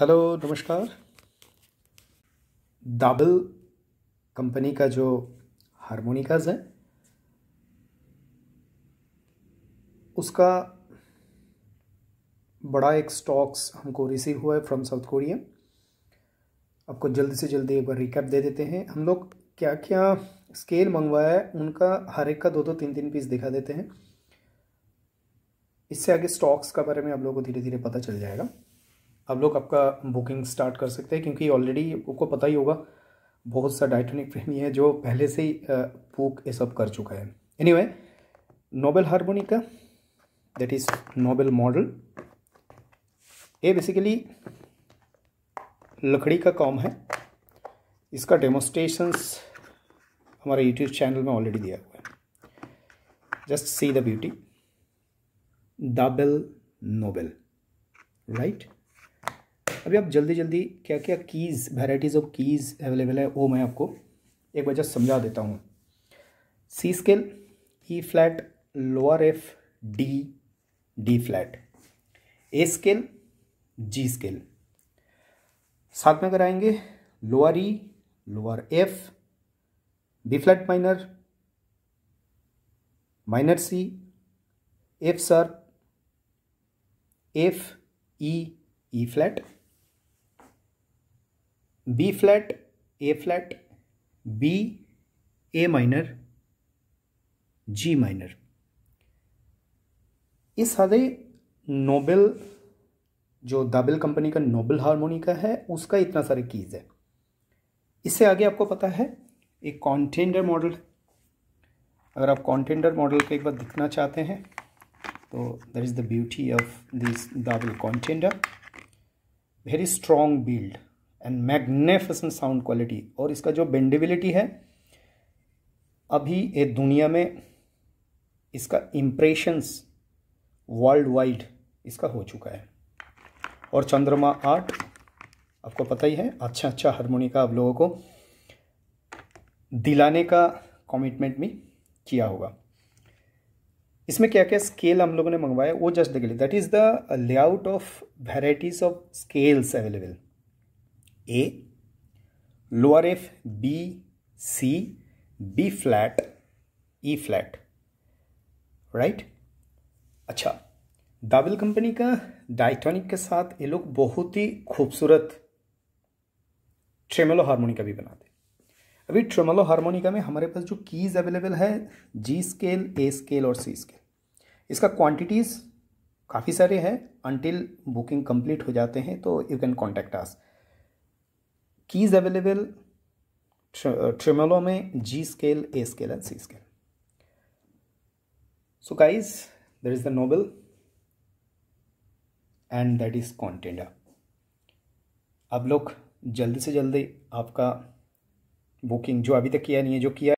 hello नमस्कार दाबल company का जो हारमोनिकाज है उसका बड़ा एक स्टॉक्स हमको रिसीव हुआ है फ्रॉम साउथ कोरिया आपको जल्दी से जल्दी एक बार रिकैप दे देते हैं हम लोग क्या क्या स्केल मंगवाया है उनका हर एक का दो दो तीन तीन पीस दिखा देते हैं इससे आगे स्टॉक्स का बारे में आप लोगों को धीरे धीरे पता चल जाएगा आप लोग आपका बुकिंग स्टार्ट कर सकते हैं क्योंकि ऑलरेडी आपको पता ही होगा बहुत सा डाइटोनिक प्रेमी है जो पहले से ही बुक ये सब कर चुका है any anyway, noble harmonica that is noble model ये बेसिकली लकड़ी का काम है इसका डेमोस्ट्रेशंस हमारे यूट्यूब चैनल में ऑलरेडी दिया हुआ है जस्ट सी द ब्यूटी दाबेल नोबेल राइट अभी आप जल्दी जल्दी क्या क्या keys varieties of keys available है वो मैं आपको एक वजह समझा देता हूँ C scale E flat lower F D D flat A scale G scale साथ में अगर आएंगे lower E lower F B flat minor minor C F sharp F E E flat B flat A flat B A minor ji minor इस सारे noble जो दाबिल company का noble harmonica है उसका इतना सारे कीज है इससे आगे आपको पता है एक कॉन्टेंडर मॉडल अगर आप कॉन्टेंडर मॉडल का एक बार दिखना चाहते हैं तो that is the beauty of this दाबिल contender very strong build and magnificent sound quality और इसका जो बेंडेबिलिटी है अभी ये दुनिया में इसका इम्प्रेशंस वर्ल्ड वाइड इसका हो चुका है और चंद्रमा आर्ट आपको पता ही है अच्छा अच्छा हारमोनिका आप लोगों को दिलाने का कमिटमेंट भी किया होगा इसमें क्या क्या स्केल हम लोगों ने मंगवाया वो जस्ट देख लिया that is the layout of varieties of scales available A lower F B C B flat E flat right अच्छा दाबिल कंपनी का डाइटॉनिक के साथ ये लोग बहुत ही खूबसूरत ट्रेमेलो हारमोनिका भी बनाते अभी ट्रेमेलो हारमोनिका में हमारे पास जो कीज़ अवेलेबल है जी स्केल ए स्केल और सी स्केल इसका क्वांटिटीज़ काफ़ी सारे हैं अनटिल बुकिंग कंप्लीट हो जाते हैं तो you can contact us keys available tremolo में G scale A scale and C scale so guys there is the noble and that is contender अब लोग जल्दी से जल्दी आपका बुकिंग जो अभी तक किया नहीं है जो किया